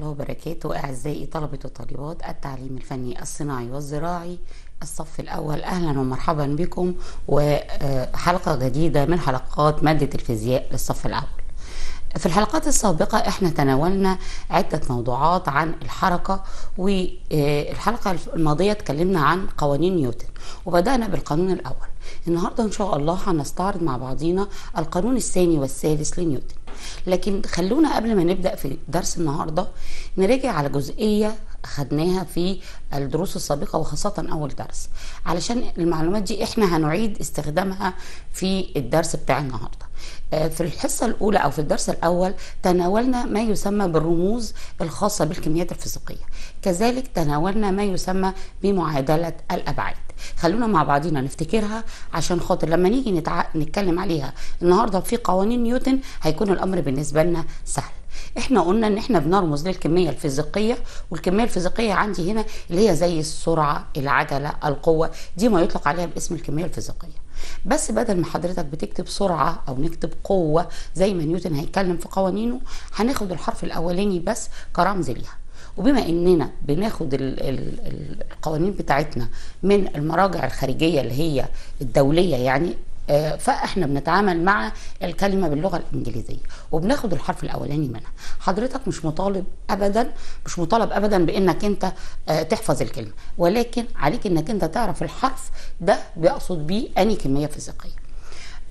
الله وبركاته أعزائي طلبة وطالبات التعليم الفني الصناعي والزراعي الصف الأول أهلا ومرحبا بكم وحلقة جديدة من حلقات مادة الفيزياء للصف الأول في الحلقات السابقة احنا تناولنا عدة موضوعات عن الحركة والحلقة الماضية اتكلمنا عن قوانين نيوتن وبدأنا بالقانون الأول النهاردة إن شاء الله هنستعرض مع بعضينا القانون الثاني والثالث لنيوتن لكن خلونا قبل ما نبدا في درس النهارده نراجع على جزئيه خدناها في الدروس السابقه وخاصه اول درس علشان المعلومات دي احنا هنعيد استخدامها في الدرس بتاع النهارده آه، في الحصه الاولى او في الدرس الاول تناولنا ما يسمى بالرموز الخاصه بالكميات الفيزيقيه كذلك تناولنا ما يسمى بمعادله الابعاد خلونا مع بعضينا نفتكرها عشان خاطر لما نيجي نتكلم عليها النهارده في قوانين نيوتن هيكون الامر بالنسبه لنا سهل احنا قلنا ان احنا بنرمز للكميه الفيزيقيه والكميه الفيزيقيه عندي هنا اللي هي زي السرعه العجله القوه دي ما يطلق عليها باسم الكميه الفيزيقيه بس بدل ما حضرتك بتكتب سرعة أو نكتب قوة زي ما نيوتن هيتكلم في قوانينه هناخد الحرف الأولاني بس كرمز ليها وبما اننا بناخد القوانين بتاعتنا من المراجع الخارجيه اللي هي الدوليه يعني آه، فاحنا بنتعامل مع الكلمه باللغه الانجليزيه وبناخد الحرف الاولاني منها حضرتك مش مطالب ابدا مش مطالب ابدا بانك انت آه، تحفظ الكلمه ولكن عليك انك انت تعرف الحرف ده بيقصد بيه اني كميه فيزيقيه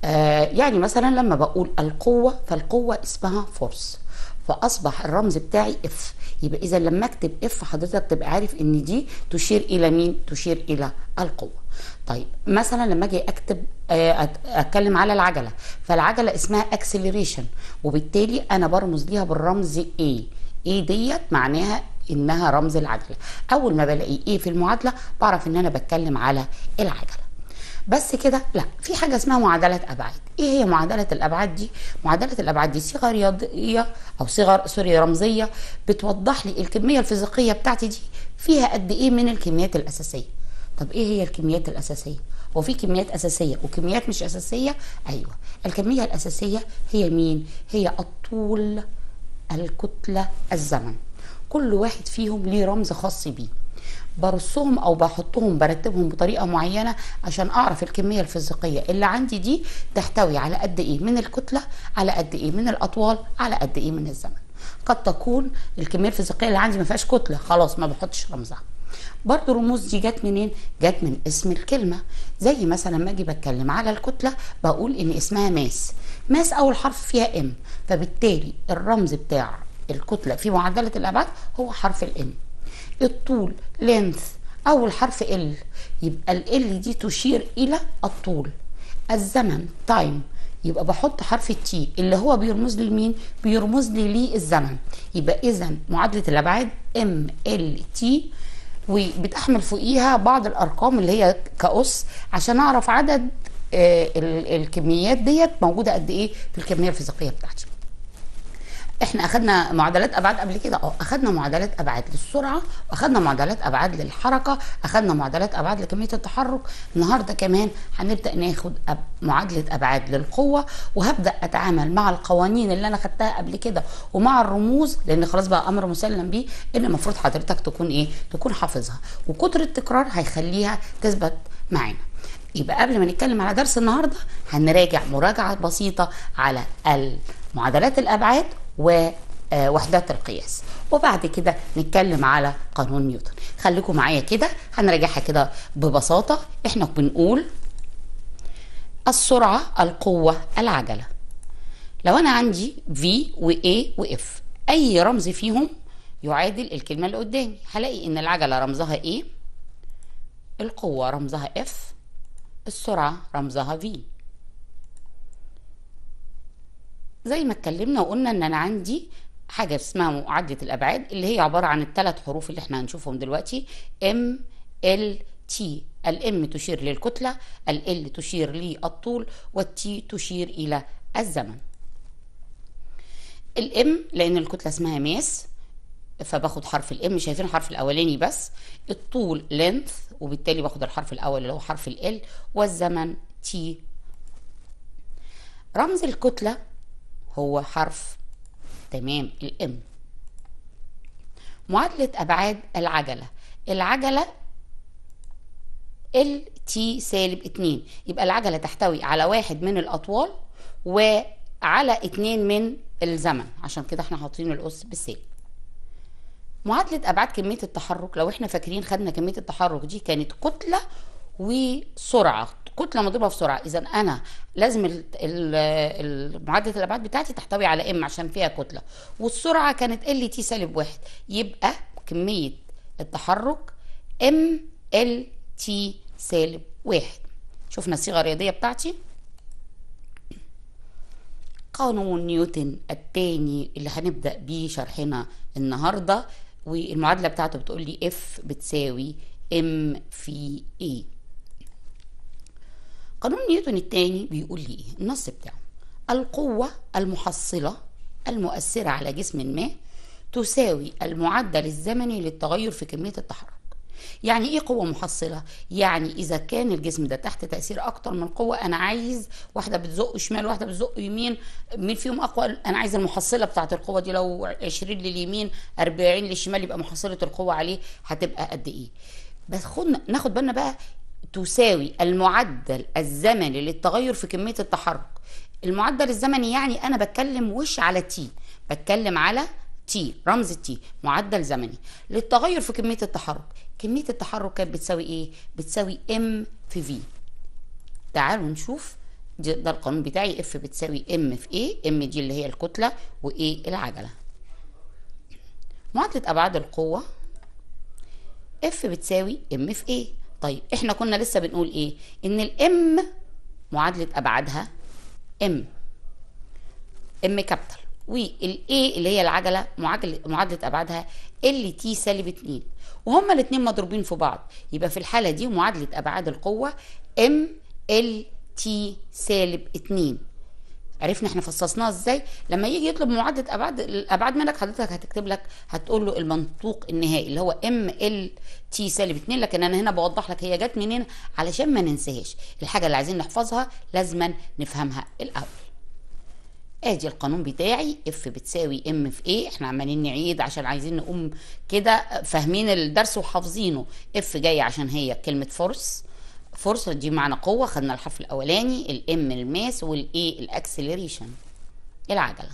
آه، يعني مثلا لما بقول القوه فالقوه اسمها فورس فاصبح الرمز بتاعي اف يبقى اذا لما اكتب اف حضرتك تبقى عارف ان دي تشير الى مين تشير الى القوه طيب مثلا لما اجي اكتب آه، اتكلم على العجله فالعجله اسمها اكسلريشن وبالتالي انا برمز ليها بالرمز اي اي ديت معناها انها رمز العجله اول ما بلاقي ايه في المعادله بعرف ان انا بتكلم على العجله بس كده لا في حاجه اسمها معادله ابعاد ايه هي معادله الابعاد دي معادله الابعاد دي صيغه رياضيه او صيغه سوري رمزيه بتوضح لي الكميه الفيزيقيه بتاعتي دي فيها قد ايه من الكميات الاساسيه طب ايه هي الكميات الاساسيه هو في كميات اساسيه وكميات مش اساسيه ايوه الكميه الاساسيه هي مين هي الطول الكتله الزمن كل واحد فيهم ليه رمز خاص بيه برصهم او بحطهم برتبهم بطريقه معينه عشان اعرف الكميه الفيزيقيه اللي عندي دي تحتوي على قد ايه من الكتله على قد ايه من الاطوال على قد ايه من الزمن قد تكون الكميه الفيزيقيه اللي عندي ما فيهاش كتله خلاص ما بحطش رمزها برضو رموز دي جت منين جت من اسم الكلمه زي مثلا ما اجي بتكلم على الكتله بقول ان اسمها ماس ماس اول حرف فيها ام فبالتالي الرمز بتاع الكتله في معادله الابعاد هو حرف الام الطول لينث اول حرف ال يبقى ال دي تشير الى الطول الزمن تايم يبقى بحط حرف التي اللي هو بيرمز لي لمين بيرمز لي للزمن يبقى اذا معادله الابعاد ام ال تي وبتحمل فوقيها بعض الارقام اللي هي كأس عشان اعرف عدد آه، الكميات ديت موجوده قد ايه في الكميه الفيزيقيه بتاعتي احنا اخذنا معادلات ابعاد قبل كده اه اخذنا معادلات ابعاد للسرعه واخذنا معادلات ابعاد للحركه اخذنا معادلات ابعاد لكميه التحرك النهارده كمان هنبدا ناخد أب... معادله ابعاد للقوه وهبدا اتعامل مع القوانين اللي انا خدتها قبل كده ومع الرموز لان خلاص بقى امر مسلم بيه ان المفروض حضرتك تكون ايه تكون حافظها وكتر التكرار هيخليها تثبت معانا يبقى قبل ما نتكلم على درس النهارده هنراجع مراجعه بسيطه على معادلات الابعاد ووحدات القياس وبعد كده نتكلم على قانون نيوتن خليكم معايا كده هنراجعها كده ببساطة احنا بنقول السرعة القوة العجلة لو انا عندي V و A و F اي رمز فيهم يعادل الكلمة اللي قدامي هلاقي ان العجلة رمزها A القوة رمزها F السرعة رمزها V زي ما اتكلمنا وقلنا ان انا عندي حاجه اسمها معادله الابعاد اللي هي عباره عن الثلاث حروف اللي احنا هنشوفهم دلوقتي ام ال تي الام تشير للكتله ال تشير للطول والتي تشير الى الزمن الام لان الكتله اسمها ماس فباخد حرف الام شايفين الحرف الاولاني بس الطول لينث وبالتالي باخد الحرف الاول اللي هو حرف ال والزمن تي رمز الكتله هو حرف تمام الام معادلة أبعاد العجلة العجلة ال تي سالب اتنين يبقى العجلة تحتوي على واحد من الأطوال وعلى اتنين من الزمن عشان كده احنا حاطين الأس بالسالب معادلة أبعاد كمية التحرك لو احنا فاكرين خدنا كمية التحرك دي كانت كتلة وسرعة كتله مضروبه في سرعه اذا انا لازم معادله الابعاد بتاعتي تحتوي على ام عشان فيها كتله والسرعه كانت ال تي سالب واحد يبقى كميه التحرك ام ال تي سالب واحد شفنا الصيغه الرياضيه بتاعتي قانون نيوتن الثاني اللي هنبدا بيه شرحنا النهارده والمعادله بتاعته بتقول لي اف بتساوي ام في A قانون نيوتن الثاني بيقول لي ايه النص بتاعه القوة المحصلة المؤثرة على جسم ما تساوي المعدل الزمني للتغير في كمية التحرك يعني ايه قوه محصله يعني اذا كان الجسم ده تحت تاثير اكتر من قوه انا عايز واحده بتزق شمال واحده بتزق يمين مين فيهم اقوى انا عايز المحصله بتاعه القوه دي لو 20 لليمين 40 للشمال يبقى محصله القوه عليه هتبقى قد ايه بس خد ناخد بالنا بقى تساوي المعدل الزمني للتغير في كمية التحرك المعدل الزمني يعني أنا بتكلم وش على تي بتكلم على تي رمز تي معدل زمني للتغير في كمية التحرك كمية التحرك كانت بتساوي إيه؟ بتساوي ام في في تعالوا نشوف ده القانون بتاعي اف بتساوي ام في ايه ام دي اللي هي الكتلة وايه العجلة معادلة أبعاد القوة اف بتساوي ام في ايه طيب احنا كنا لسه بنقول ايه ان الام معادله ابعادها ام ام كابيتال والاي اللي هي العجله معادله ابعادها ال تي سالب 2 وهما الاثنين مضروبين في بعض يبقى في الحاله دي معادله ابعاد القوه ام ال تي سالب 2 عرفنا احنا فصصناها ازاي لما يجي يطلب معادله ابعاد الابعاد منك حضرتك هتكتب لك هتقول له المنطوق النهائي اللي هو ام ال تي سالب 2 لكن انا هنا بوضح لك هي جت منين علشان ما ننساهاش الحاجه اللي عايزين نحفظها لازما نفهمها الاول ادي القانون بتاعي اف بتساوي ام في ايه احنا عمالين نعيد عشان عايزين نقوم كده فاهمين الدرس وحافظينه اف جاي عشان هي كلمه فرس فرصه دي معنى قوه خدنا الحرف الاولاني الام الماس والاي الاكسلريشن العجله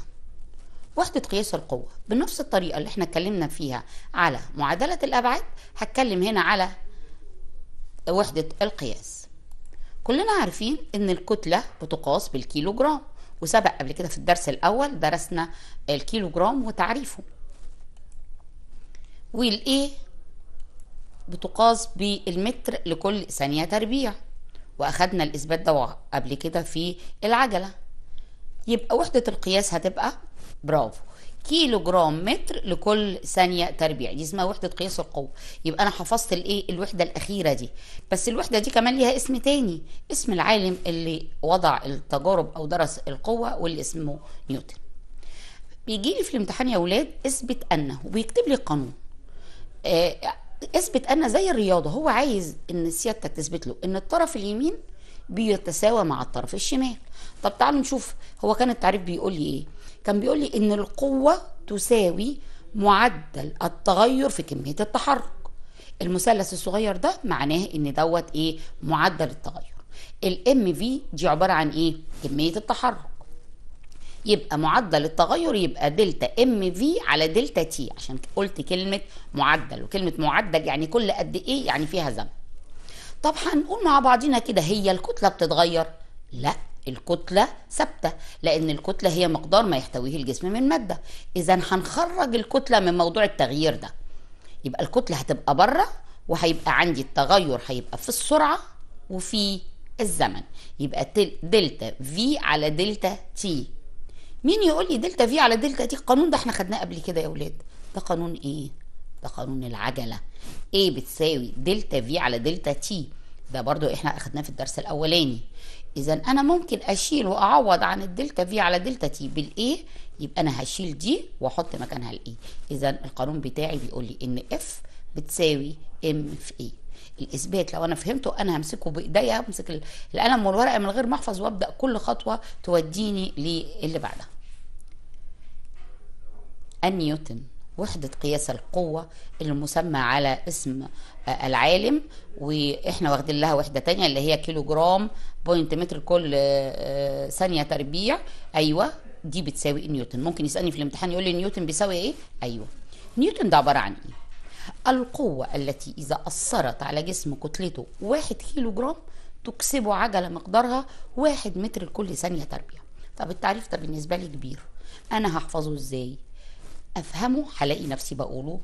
وحدة قياس القوة بنفس الطريقة اللي احنا اتكلمنا فيها على معادلة الأبعاد هتكلم هنا على وحدة القياس كلنا عارفين ان الكتلة بتقاس بالكيلو جرام وسبق قبل كده في الدرس الأول درسنا الكيلو جرام وتعريفه والايه بتقاس بالمتر لكل ثانية تربيع وأخدنا الإثبات ده قبل كده في العجلة يبقى وحدة القياس هتبقى برافو كيلو جرام متر لكل ثانية تربيع دي اسمها وحدة قياس القوة يبقى أنا حفظت الإيه الوحدة الأخيرة دي بس الوحدة دي كمان ليها اسم تاني اسم العالم اللي وضع التجارب أو درس القوة واللي اسمه نيوتن بيجي لي في الامتحان يا ولاد اثبت أنه وبيكتب لي القانون آه اثبت انا زي الرياضه هو عايز ان سيادتك تثبت له ان الطرف اليمين بيتساوى مع الطرف الشمال طب تعالوا نشوف هو كان التعريف بيقول لي ايه كان بيقول لي ان القوه تساوي معدل التغير في كميه التحرك المثلث الصغير ده معناه ان دوت ايه معدل التغير الام في دي عباره عن ايه كميه التحرك يبقى معدل التغير يبقى دلتا ام في على دلتا تي عشان قلت كلمه معدل وكلمه معدل يعني كل قد ايه يعني فيها زمن طب هنقول مع بعضينا كده هي الكتله بتتغير لا الكتلة ثابتة لأن الكتلة هي مقدار ما يحتويه الجسم من مادة إذا هنخرج الكتلة من موضوع التغيير ده يبقى الكتلة هتبقى بره وهيبقى عندي التغير هيبقى في السرعة وفي الزمن يبقى دلتا في على دلتا تي مين يقول لي دلتا في على دلتا تي القانون ده احنا خدناه قبل كده يا اولاد ده قانون ايه ده قانون العجله ايه بتساوي دلتا في على دلتا تي ده برضو احنا اخدناه في الدرس الاولاني اذا انا ممكن اشيل واعوض عن الدلتا في على دلتا تي بالايه يبقى انا هشيل دي واحط مكانها الاي e. اذا القانون بتاعي بيقول لي ان اف بتساوي ام في اي الاثبات لو انا فهمته انا همسكه بايديا همسك القلم والورقه من غير ما احفظ وابدا كل خطوه توديني للي بعدها النيوتن وحدة قياس القوة المسمى على اسم آه، العالم واحنا واخدين لها وحدة تانية اللي هي كيلو جرام بوينت متر كل آه، آه، ثانية تربيع ايوه دي بتساوي نيوتن ممكن يسألني في الامتحان يقول لي نيوتن بيساوي ايه ايوه نيوتن ده عبارة عن ايه القوة التي إذا أثرت على جسم كتلته واحد كيلو جرام تكسبه عجلة مقدارها واحد متر لكل ثانية تربيع طب التعريف ده بالنسبة لي كبير أنا هحفظه إزاي افهمه هلاقي نفسي بقوله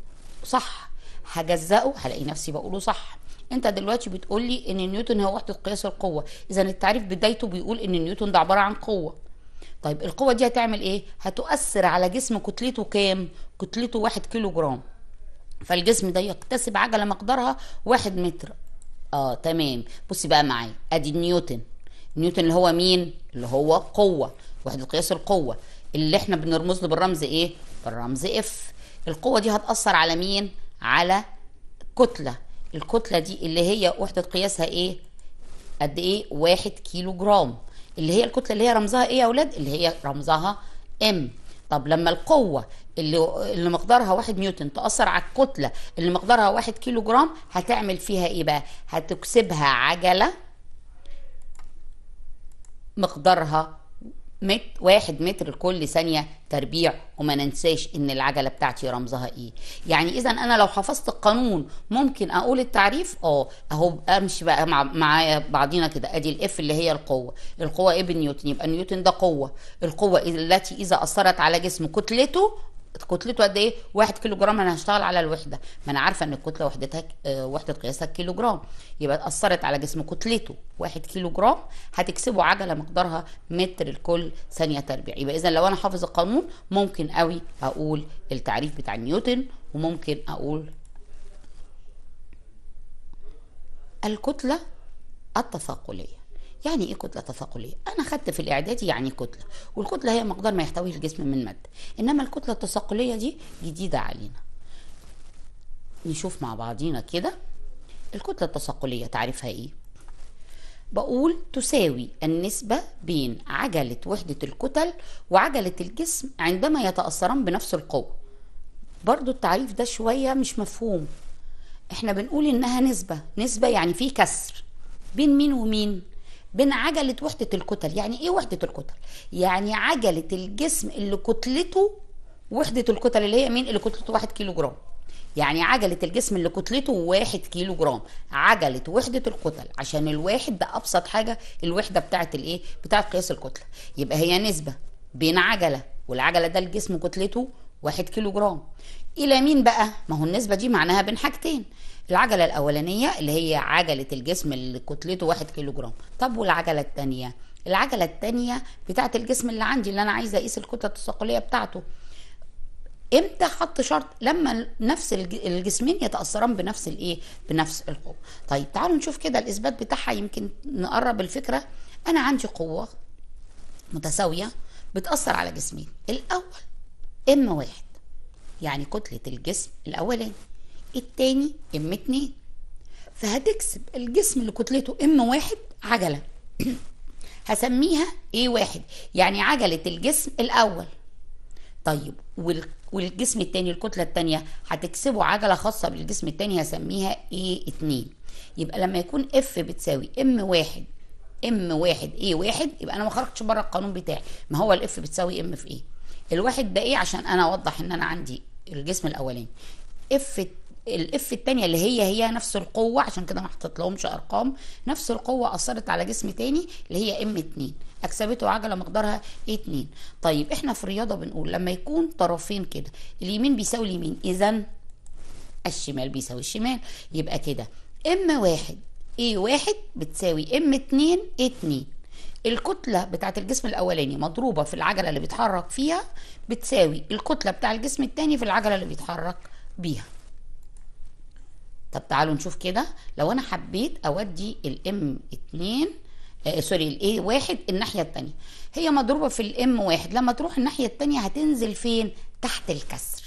صح هجزأه هلاقي نفسي بقوله صح انت دلوقتي بتقول لي ان نيوتن هو وحده قياس القوه اذا التعريف بدايته بيقول ان نيوتن ده عباره عن قوه طيب القوه دي هتعمل ايه هتؤثر على جسم كتلته كام كتلته واحد كيلو جرام فالجسم ده يكتسب عجله مقدارها واحد متر اه تمام بصي بقى معايا ادي نيوتن نيوتن اللي هو مين اللي هو قوه وحده قياس القوه اللي احنا بنرمز له بالرمز ايه بالرمز اف القوه دي هتاثر على مين على كتله الكتله دي اللي هي وحده قياسها ايه قد ايه واحد كيلو جرام اللي هي الكتله اللي هي رمزها ايه يا اولاد اللي هي رمزها ام طب لما القوة اللي اللي مقدارها واحد نيوتن تأثر على الكتلة اللي مقدارها واحد كيلو جرام هتعمل فيها ايه بقى؟ هتكسبها عجلة مقدارها مت واحد متر كل ثانية تربيع وما ننساش ان العجلة بتاعتي رمزها ايه يعني اذا انا لو حفظت القانون ممكن اقول التعريف اه اهو امشي بقى معايا بعضينا كده ادي الاف اللي هي القوة القوة ايه بنيوتن يبقى نيوتن ده قوة القوة التي اذا اثرت على جسم كتلته كتلته قد ايه؟ 1 كيلو جرام انا هشتغل على الوحده، ما انا عارفه ان الكتله وحدتها آه، وحده قياسها كيلو جرام، يبقى اثرت على جسم كتلته 1 كيلو جرام هتكسبه عجله مقدارها متر لكل ثانيه تربيع، يبقى اذا لو انا حافظ القانون ممكن قوي اقول التعريف بتاع نيوتن وممكن اقول الكتله التثاقليه. يعني ايه كتله تثاقليه انا خدت في الاعدادي يعني كتله والكتله هي مقدار ما يحتويه الجسم من ماده انما الكتله التثاقليه دي جديده علينا نشوف مع بعضينا كده الكتله التثاقليه تعريفها ايه بقول تساوي النسبة بين عجلة وحدة الكتل وعجلة الجسم عندما يتأثران بنفس القوة برضو التعريف ده شوية مش مفهوم احنا بنقول انها نسبة نسبة يعني في كسر بين مين ومين بين عجله وحده الكتل يعني ايه وحده الكتل يعني عجله الجسم اللي كتلته وحده الكتل اللي هي مين اللي كتلته 1 كيلو جرام يعني عجلة الجسم اللي كتلته واحد كيلو جرام عجلة وحدة الكتل عشان الواحد ده أبسط حاجة الوحدة بتاعت الإيه؟ بتاعت قياس الكتلة يبقى هي نسبة بين عجلة والعجلة ده الجسم كتلته واحد كيلو جرام إلى مين بقى؟ ما هو النسبة دي معناها بين حاجتين العجله الاولانيه اللي هي عجله الجسم اللي كتلته 1 كيلو جرام طب والعجله الثانيه العجله الثانيه بتاعه الجسم اللي عندي اللي انا عايزه اقيس الكتله الثقيليه بتاعته امتى حط شرط لما نفس الجسمين يتاثران بنفس الايه بنفس القوه طيب تعالوا نشوف كده الاثبات بتاعها يمكن نقرب الفكره انا عندي قوه متساويه بتاثر على جسمين الاول اما واحد يعني كتله الجسم الاولاني التاني إما اتنين فهتكسب الجسم اللي كتلته إما واحد عجلة هسميها ايه واحد يعني عجلة الجسم الأول طيب والجسم التاني الكتلة التانية هتكسبه عجلة خاصة بالجسم التاني هسميها ايه اتنين يبقى لما يكون اف بتساوي ام واحد ام واحد ايه واحد يبقى انا ما خرجتش بره القانون بتاعي ما هو الاف بتساوي ام في ايه الواحد ده ايه عشان انا اوضح ان انا عندي الجسم الاولاني اف الاف التانية اللي هي هي نفس القوة عشان كده ما حطيت لهمش ارقام نفس القوة اثرت على جسم تاني اللي هي ام 2 اكسبته عجلة مقدارها 2 إيه طيب احنا في الرياضة بنقول لما يكون طرفين كده اليمين بيساوي اليمين اذا الشمال بيساوي الشمال يبقى كده ام واحد اي واحد بتساوي ام 2 2 الكتلة بتاعت الجسم الأولاني مضروبة في العجلة اللي بيتحرك فيها بتساوي الكتلة بتاع الجسم التاني في العجلة اللي بيتحرك بيها طب تعالوا نشوف كده لو انا حبيت اودي الام 2 آه سوري الاي 1 الناحيه الثانيه هي مضروبه في الام 1 لما تروح الناحيه الثانيه هتنزل فين تحت الكسر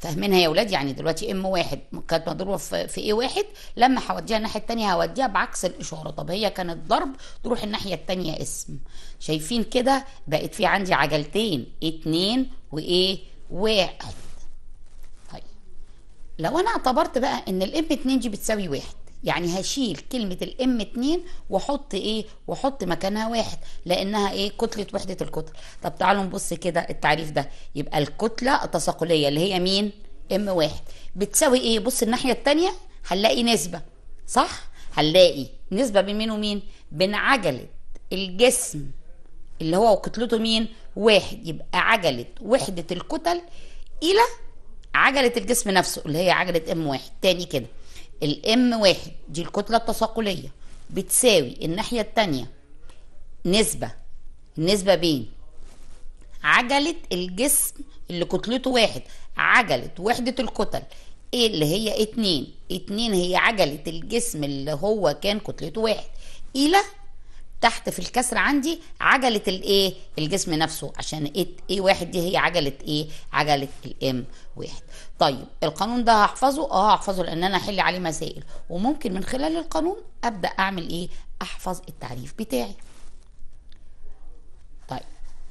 فاهمينها يا اولاد يعني دلوقتي ام 1 كانت مضروبه في اي 1 لما هوديها الناحيه الثانيه هوديها بعكس الاشاره طب هي كانت ضرب تروح الناحيه الثانيه اسم شايفين كده بقت في عندي عجلتين 2 وايه واحد لو انا اعتبرت بقى ان الام 2 دي بتساوي واحد يعني هشيل كلمة الام 2 واحط ايه واحط مكانها واحد لانها ايه كتلة وحدة الكتل طب تعالوا نبص كده التعريف ده يبقى الكتلة التساقلية اللي هي مين ام واحد بتساوي ايه بص الناحية التانية هنلاقي نسبة صح هنلاقي نسبة بين مين ومين بين عجلة الجسم اللي هو وكتلته مين واحد يبقى عجلة وحدة الكتل الى عجله الجسم نفسه اللي هي عجله ام واحد تاني كده الام واحد دي الكتله التساقليه بتساوي الناحيه التانيه نسبه النسبه بين عجله الجسم اللي كتلته واحد عجله وحده الكتل ايه اللي هي اتنين اتنين هي عجله الجسم اللي هو كان كتلته واحد الى تحت في الكسر عندي عجله الايه الجسم نفسه عشان ايه واحد دي هي عجله ايه عجله الام واحد طيب القانون ده هحفظه اه هحفظه لان انا احل عليه مسائل وممكن من خلال القانون ابدا اعمل ايه احفظ التعريف بتاعي طيب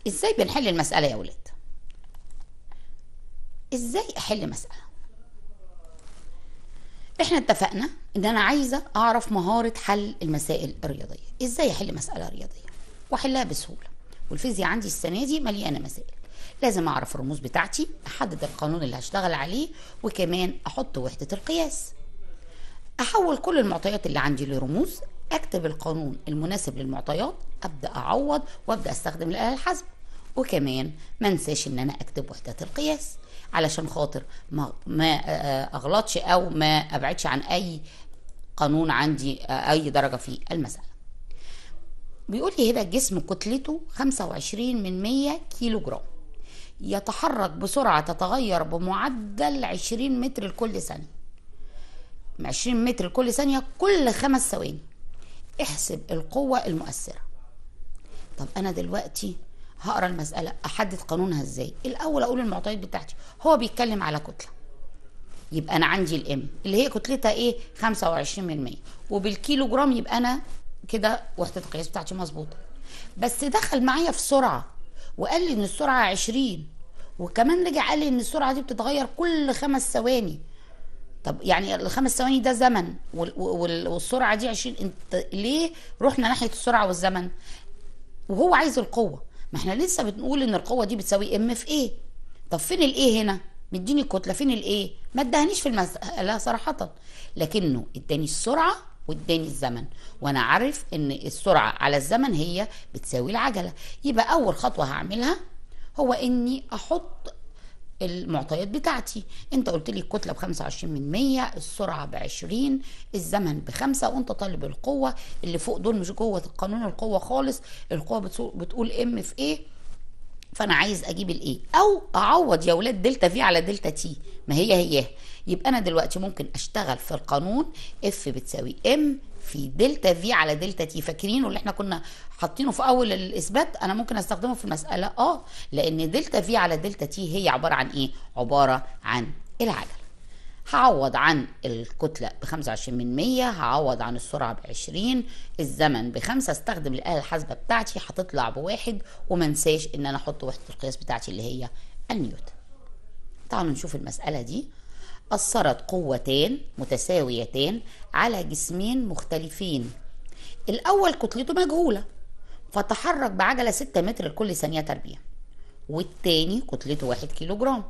ازاي بنحل المساله يا ولاد ازاي احل مساله احنا اتفقنا ان انا عايزه اعرف مهاره حل المسائل الرياضيه ازاي احل مساله رياضيه واحلها بسهوله والفيزياء عندي السنه دي مليانه مسائل لازم اعرف الرموز بتاعتي احدد القانون اللي هشتغل عليه وكمان احط وحده القياس احول كل المعطيات اللي عندي لرموز اكتب القانون المناسب للمعطيات ابدا اعوض وابدا استخدم الاله الحاسبه وكمان ما انساش ان انا اكتب وحدات القياس علشان خاطر ما, ما آه، آه، اغلطش او ما ابعدش عن اي قانون عندي آه، اي درجه في المساله بيقول لي هنا الجسم كتلته 25 من 100 كيلو جرام يتحرك بسرعة تتغير بمعدل 20 متر لكل ثانية 20 متر لكل ثانية كل خمس ثواني احسب القوة المؤثرة طب أنا دلوقتي هقرا المساله احدد قانونها ازاي الاول اقول المعطيات بتاعتي هو بيتكلم على كتله يبقى انا عندي الام اللي هي كتلتها ايه 25% وبالكيلو جرام يبقى انا كده وحده القياس بتاعتي مظبوطه بس دخل معايا في سرعه وقال لي ان السرعه 20 وكمان رجع قال لي ان السرعه دي بتتغير كل خمس ثواني طب يعني الخمس ثواني ده زمن والسرعه دي 20 انت ليه رحنا ناحيه السرعه والزمن وهو عايز القوه ما احنا لسه بنقول ان القوه دي بتساوي ام في ايه طب فين الايه هنا مديني الكتله فين الايه ما ادهنيش في المساله صراحه لكنه اداني السرعه واداني الزمن وانا عارف ان السرعه على الزمن هي بتساوي العجله يبقى اول خطوه هعملها هو اني احط المعطيات بتاعتي انت قلت لي الكتله ب 25 من 100 السرعه ب 20 الزمن ب 5 وانت طالب القوه اللي فوق دول مش جوه قانون القوه خالص القوه بتقول ام في ايه فانا عايز اجيب الايه او اعوض يا ولاد دلتا في على دلتا تي ما هي هي يبقى انا دلوقتي ممكن اشتغل في القانون اف بتساوي ام في دلتا في على دلتا تي فاكرين واللي احنا كنا حاطينه في اول الاثبات انا ممكن استخدمه في المساله اه لان دلتا في على دلتا تي هي عباره عن ايه عباره عن العجله هعوض عن الكتلة ب 25 من 100 هعوض عن السرعة ب 20 الزمن بخمسة استخدم الآلة الحاسبة بتاعتي هتطلع بواحد وما انساش ان انا احط وحدة القياس بتاعتي اللي هي النيوتن تعالوا نشوف المسألة دي أثرت قوتين متساويتين على جسمين مختلفين الأول كتلته مجهولة فتحرك بعجلة 6 متر لكل ثانية تربيع والتاني كتلته 1 كيلو جرام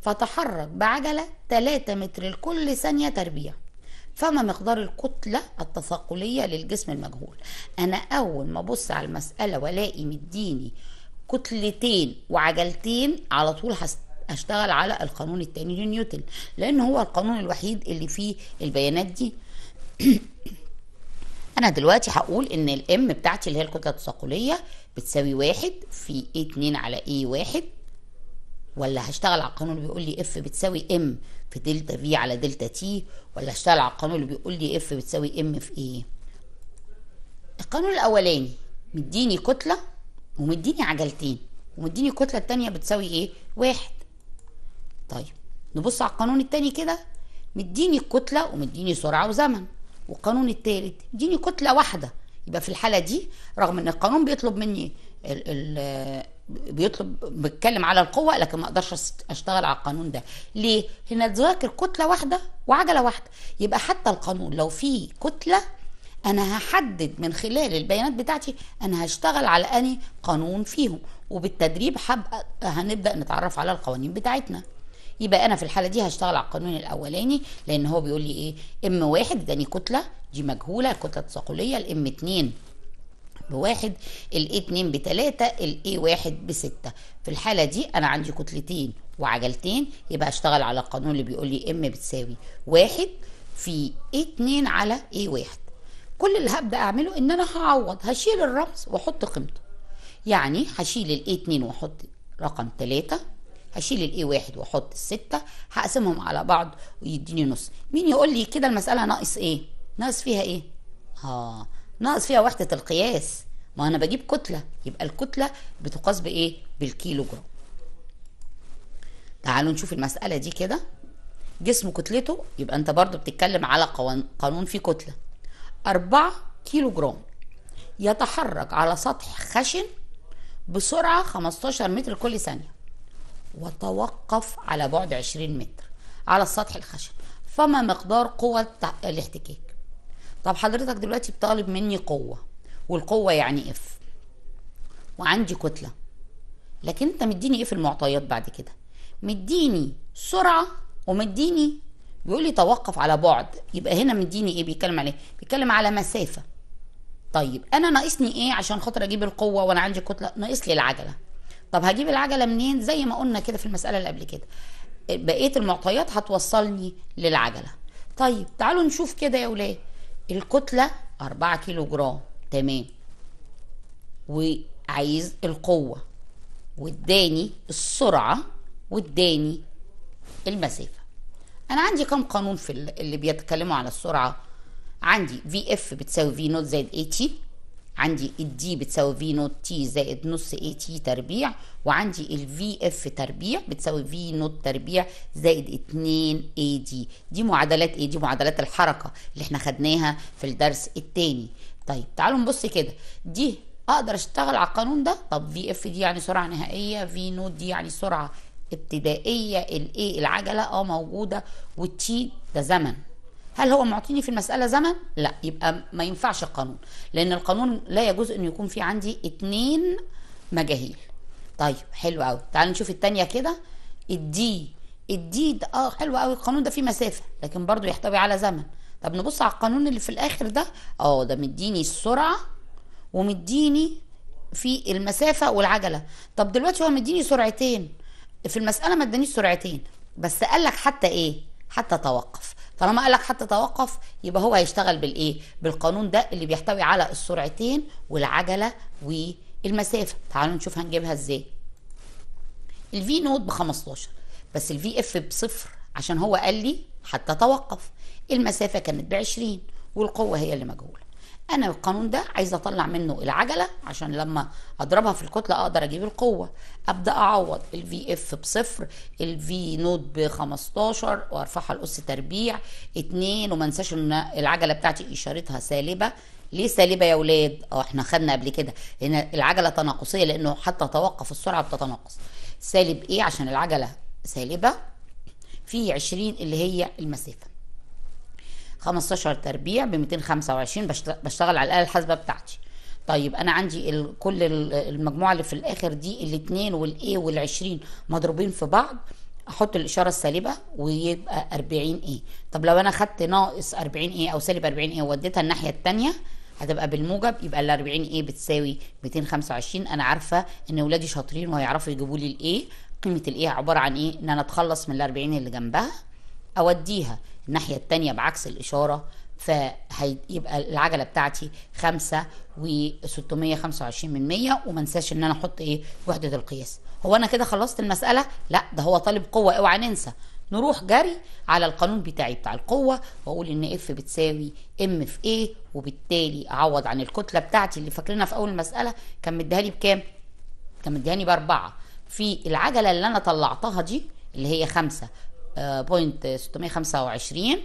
فتحرك بعجلة 3 متر لكل ثانية تربيع فما مقدار الكتلة التثقلية للجسم المجهول أنا أول ما أبص على المسألة وألاقي مديني كتلتين وعجلتين على طول هست اشتغل على القانون الثاني لنيوتن لان هو القانون الوحيد اللي فيه البيانات دي انا دلوقتي هقول ان الام بتاعتي اللي هي الكتله التساقليه بتساوي واحد في اي اتنين على اي واحد ولا هشتغل على القانون اللي بيقول لي اف بتساوي ام في دلتا في على دلتا تي ولا هشتغل على القانون اللي بيقول لي اف بتساوي ام في ايه القانون الاولاني مديني كتله ومديني عجلتين ومديني الكتله التانية بتساوي ايه واحد طيب نبص على القانون التاني كده مديني الكتله ومديني سرعه وزمن والقانون التالت مديني كتله واحده يبقى في الحاله دي رغم ان القانون بيطلب مني ال ال بيطلب بيتكلم على القوه لكن ما اقدرش اشتغل على القانون ده ليه هنا تذاكر كتله واحده وعجله واحده يبقى حتى القانون لو في كتله انا هحدد من خلال البيانات بتاعتي انا هشتغل على اني قانون فيهم وبالتدريب هبقى هنبدا نتعرف على القوانين بتاعتنا يبقى انا في الحاله دي هشتغل على القانون الاولاني لان هو بيقول لي ايه ام واحد اداني كتله دي مجهوله الكتله التساقليه الام اتنين بواحد الاي اتنين بتلاته الاي واحد بسته في الحاله دي انا عندي كتلتين وعجلتين يبقى اشتغل على القانون اللي بيقول لي ام بتساوي واحد في اي اتنين على اي واحد كل اللي هبدا اعمله ان انا هعوض هشيل الرمز واحط قيمته يعني هشيل الاي اتنين واحط رقم تلاته هشيل الاي واحد واحط الستة هقسمهم على بعض ويديني نص مين يقول لي كده المسألة ناقص ايه ناقص فيها ايه اه ناقص فيها وحدة القياس ما انا بجيب كتلة يبقى الكتلة بتقاس بايه بالكيلو جرام تعالوا نشوف المسألة دي كده جسم كتلته يبقى انت برضو بتتكلم على قانون في كتلة أربعة كيلو جرام يتحرك على سطح خشن بسرعة 15 متر كل ثانية وتوقف على بعد 20 متر على السطح الخشب فما مقدار قوة الاحتكاك طب حضرتك دلوقتي بطالب مني قوة والقوة يعني اف إيه؟ وعندي كتلة لكن انت مديني ايه في المعطيات بعد كده مديني سرعة ومديني بيقول لي توقف على بعد يبقى هنا مديني ايه بيتكلم عليه إيه؟ بيتكلم على مسافة طيب انا ناقصني ايه عشان خاطر اجيب القوة وانا عندي كتلة ناقص لي العجلة طب هجيب العجله منين زي ما قلنا كده في المساله اللي قبل كده بقيه المعطيات هتوصلني للعجله طيب تعالوا نشوف كده يا ولاد الكتله 4 كيلو جرام تمام وعايز القوه واداني السرعه واداني المسافه انا عندي كم قانون في اللي بيتكلموا على السرعه عندي في اف بتساوي في نوت زائد اي تي عندي الدي بتساوي في نوت تي زائد نص اي تي تربيع وعندي الفي اف تربيع بتساوي في نوت تربيع زائد 2 اي دي دي معادلات ايه دي معادلات الحركه اللي احنا خدناها في الدرس الثاني طيب تعالوا نبص كده دي اقدر اشتغل على القانون ده طب في اف دي يعني سرعه نهائيه في نوت دي يعني سرعه ابتدائيه الايه العجله اه موجوده والتي ده زمن هل هو معطيني في المسألة زمن؟ لا يبقى ما ينفعش القانون لأن القانون لا يجوز أن يكون في عندي اتنين مجاهيل طيب حلو قوي تعال نشوف التانية كده الدي الدي اه حلو قوي القانون ده فيه مسافة لكن برضو يحتوي على زمن طب نبص على القانون اللي في الآخر ده اه ده مديني السرعة ومديني في المسافة والعجلة طب دلوقتي هو مديني سرعتين في المسألة ما ادانيش سرعتين بس قال لك حتى ايه حتى توقف طالما قال لك حتى توقف يبقى هو هيشتغل بالايه بالقانون ده اللي بيحتوي على السرعتين والعجله والمسافه تعالوا نشوف هنجيبها ازاي الفي نوت ب 15 بس الفي اف بصفر عشان هو قال لي حتى توقف المسافه كانت ب 20 والقوه هي اللي مجهوله انا القانون ده عايزه اطلع منه العجله عشان لما اضربها في الكتله اقدر اجيب القوه ابدا اعوض الفي اف بصفر الفي نود ب 15 وارفعها لاس تربيع 2 وما انساش ان العجله بتاعتي اشارتها سالبه ليه سالبه يا ولاد اه احنا خدنا قبل كده هنا العجله تناقصيه لانه حتى توقف السرعه بتتناقص سالب ايه عشان العجله سالبه في 20 اللي هي المسافه 15 تربيع ب 225 بشتغل على الاله الحاسبه بتاعتي طيب انا عندي كل المجموعه اللي في الاخر دي الاثنين والاي وال20 مضروبين في بعض احط الاشاره السالبه ويبقى 40 اي طب لو انا خدت ناقص 40 اي او سالب 40 اي وديتها الناحيه الثانيه هتبقى بالموجب يبقى ال 40 اي بتساوي 225 انا عارفه ان ولادي شاطرين وهيعرفوا يجيبوا لي الاي قيمه الاي عباره عن ايه ان انا اتخلص من ال 40 اللي جنبها اوديها الناحية التانية بعكس الإشارة فهيبقى العجله بتاعتي 5 و625 من 100 وما انساش ان انا احط ايه وحده القياس هو انا كده خلصت المساله لا ده هو طالب قوه اوعى ننسى نروح جري على القانون بتاعي بتاع القوه واقول ان اف بتساوي ام في ايه وبالتالي اعوض عن الكتله بتاعتي اللي فاكرينها في اول المساله كان مديها لي بكام كان مديها لي باربعه في العجله اللي انا طلعتها دي اللي هي خمسة 625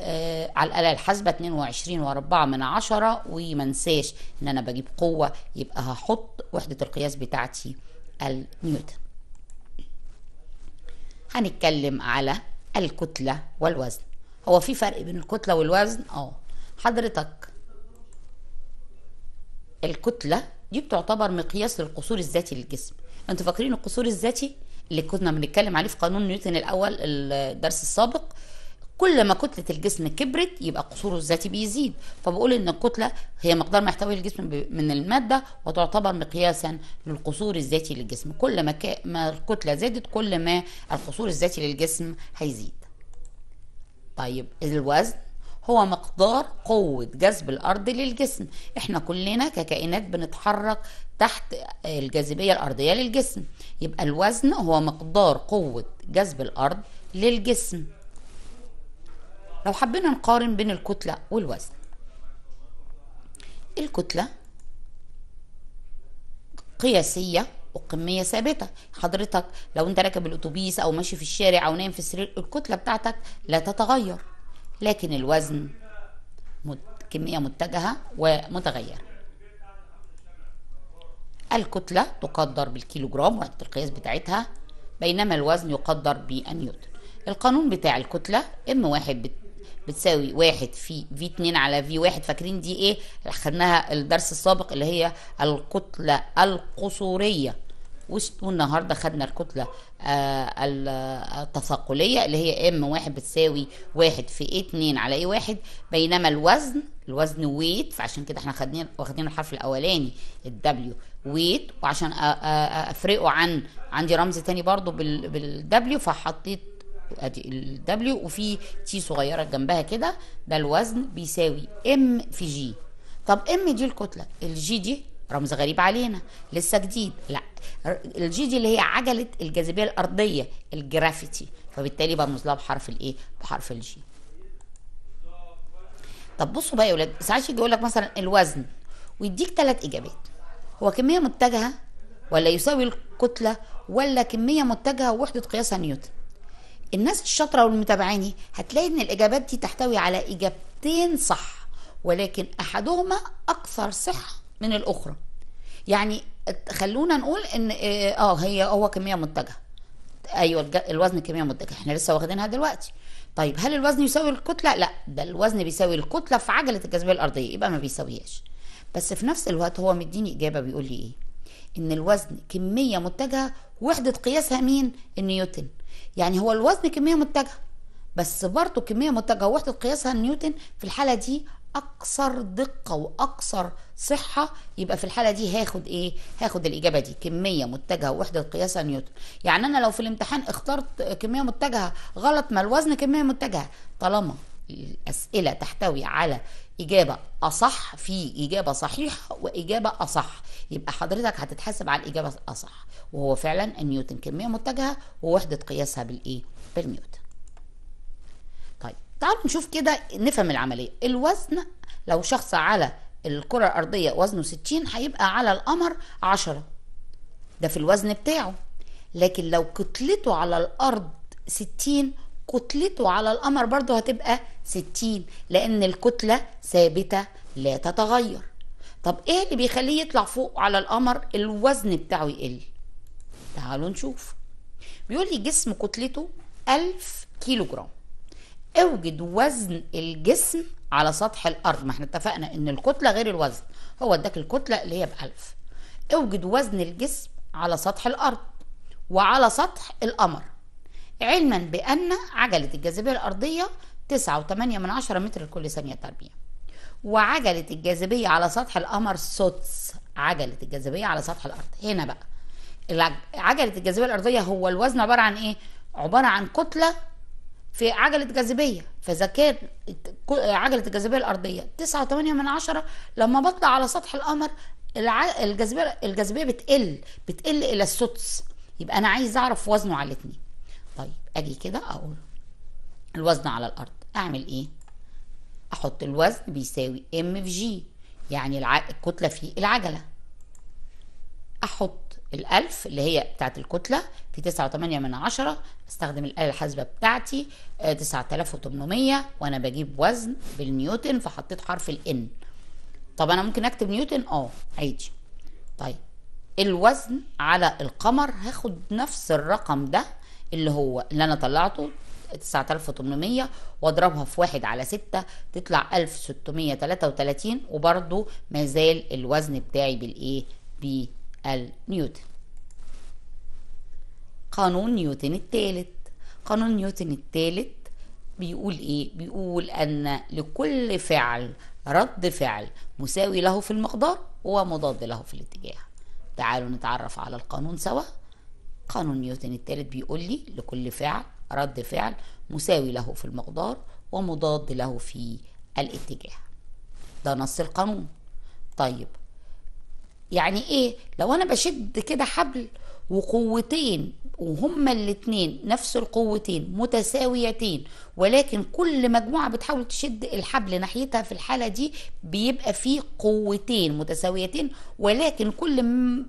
آه، آه، على الآلة الحاسبة 22 و4 من عشرة ومنساش إن أنا بجيب قوة يبقى هحط وحدة القياس بتاعتي النيوتن هنتكلم على الكتلة والوزن هو في فرق بين الكتلة والوزن اه حضرتك الكتلة دي بتعتبر مقياس للقصور الذاتي للجسم انتوا فاكرين القصور الذاتي اللي كنا بنتكلم عليه في قانون نيوتن الاول الدرس السابق كل ما كتله الجسم كبرت يبقى قصوره الذاتي بيزيد فبقول ان الكتله هي مقدار ما يحتوي الجسم من الماده وتعتبر مقياسا للقصور الذاتي للجسم كل ما, ك... ما الكتله زادت كل ما القصور الذاتي للجسم هيزيد طيب الوزن هو مقدار قوة جذب الأرض للجسم احنا كلنا ككائنات بنتحرك تحت الجاذبية الأرضية للجسم يبقى الوزن هو مقدار قوة جذب الأرض للجسم لو حبينا نقارن بين الكتلة والوزن الكتلة قياسية وقمية ثابتة حضرتك لو انت راكب الاتوبيس او ماشي في الشارع او نايم في السرير الكتلة بتاعتك لا تتغير لكن الوزن كمية متجهة ومتغيرة الكتلة تقدر بالكيلو جرام وحدة القياس بتاعتها بينما الوزن يقدر بالنيوتن القانون بتاع الكتلة ام واحد بتساوي واحد في في 2 على في واحد فاكرين دي ايه خدناها الدرس السابق اللي هي الكتلة القصورية والنهارده خدنا الكتله آه، التثقليه اللي هي ام واحد بتساوي واحد في ايه اتنين على ايه واحد بينما الوزن الوزن ويت فعشان كده احنا خدنا واخدين الحرف الاولاني الدبليو ويت وعشان آه، آه، افرقه عن عندي رمز تاني برضو بالدبليو فحطيت ادي الدبليو وفي تي صغيره جنبها كده ده الوزن بيساوي ام في جي طب ام دي الكتله الجي دي رمز غريب علينا لسه جديد لا الجي دي اللي هي عجله الجاذبيه الارضيه الجرافيتي فبالتالي برمز لها بحرف الايه بحرف الجي طب بصوا بقى يا ولاد ساعات يجي يقول لك مثلا الوزن ويديك ثلاث اجابات هو كميه متجهه ولا يساوي الكتله ولا كميه متجهه ووحده قياسها نيوتن الناس الشاطره والمتابعيني هتلاقي ان الاجابات دي تحتوي على اجابتين صح ولكن احدهما اكثر صحه من الاخرى يعني خلونا نقول ان اه, آه، هي هو كميه متجهه ايوه الوزن كميه متجهه احنا لسه واخدينها دلوقتي طيب هل الوزن يساوي الكتله لا ده الوزن بيساوي الكتله في عجله الجاذبيه الارضيه يبقى ما بيساويهاش بس في نفس الوقت هو مديني اجابه بيقول لي ايه ان الوزن كميه متجهه وحده قياسها مين النيوتن يعني هو الوزن كميه متجهه بس برضه كميه متجهه وحده قياسها النيوتن في الحاله دي اكثر دقه واكثر صحه يبقى في الحاله دي هاخد ايه هاخد الاجابه دي كميه متجهه ووحده قياسها نيوتن يعني انا لو في الامتحان اخترت كميه متجهه غلط ما الوزن كميه متجهه طالما الاسئله تحتوي على اجابه اصح في اجابه صحيحه واجابه اصح يبقى حضرتك هتتحاسب على الاجابه الاصح وهو فعلا النيوتن كميه متجهه ووحده قياسها بالايه بالنيوتن تعالوا نشوف كده نفهم العملية الوزن لو شخص على الكرة الأرضية وزنه 60 هيبقى على القمر 10 ده في الوزن بتاعه لكن لو كتلته على الأرض 60 كتلته على القمر برضه هتبقى 60 لأن الكتلة ثابتة لا تتغير طب إيه اللي بيخليه يطلع فوق على القمر الوزن بتاعه يقل تعالوا نشوف بيقول لي جسم كتلته 1000 كيلو جرام اوجد وزن الجسم على سطح الارض ما احنا اتفقنا ان الكتله غير الوزن هو اداك الكتله اللي هي ب 1000 اوجد وزن الجسم على سطح الارض وعلى سطح القمر علما بان عجله الجاذبيه الارضيه 9.8 من عشرة متر لكل ثانيه تربيع وعجله الجاذبيه على سطح القمر سدس عجله الجاذبيه على سطح الارض هنا بقى عجله الجاذبيه الارضيه هو الوزن عباره عن ايه عباره عن كتله في عجلة جاذبية فإذا كان عجلة الجاذبية الأرضية 9.8 من عشرة لما بطلع على سطح القمر الجاذبية الجاذبية بتقل بتقل إلى السدس يبقى أنا عايز أعرف وزنه على الاتنين طيب أجي كده أقول الوزن على الأرض أعمل إيه؟ أحط الوزن بيساوي ام في جي يعني الكتلة في العجلة أحط الألف اللي هي بتاعت الكتلة في تسعة وثمانية من عشرة استخدم الآلة الحاسبة بتاعتي آه، تسعة آلاف وتمنمية وأنا بجيب وزن بالنيوتن فحطيت حرف الإن طب أنا ممكن أكتب نيوتن أه عادي طيب الوزن على القمر هاخد نفس الرقم ده اللي هو اللي أنا طلعته 9800 واضربها في واحد على ستة تطلع 1633 وبرضو مازال الوزن بتاعي بالايه؟ بالنيوتن النيوتن قانون نيوتن الثالث قانون نيوتن الثالث بيقول ايه بيقول ان لكل فعل رد فعل مساوي له في المقدار ومضاد له في الاتجاه تعالوا نتعرف على القانون سوا قانون نيوتن الثالث بيقول لي لكل فعل رد فعل مساوي له في المقدار ومضاد له في الاتجاه ده نص القانون طيب يعني ايه لو انا بشد كده حبل وقوتين وهما الاتنين نفس القوتين متساويتين ولكن كل مجموعة بتحاول تشد الحبل ناحيتها في الحالة دي بيبقى فيه قوتين متساويتين ولكن كل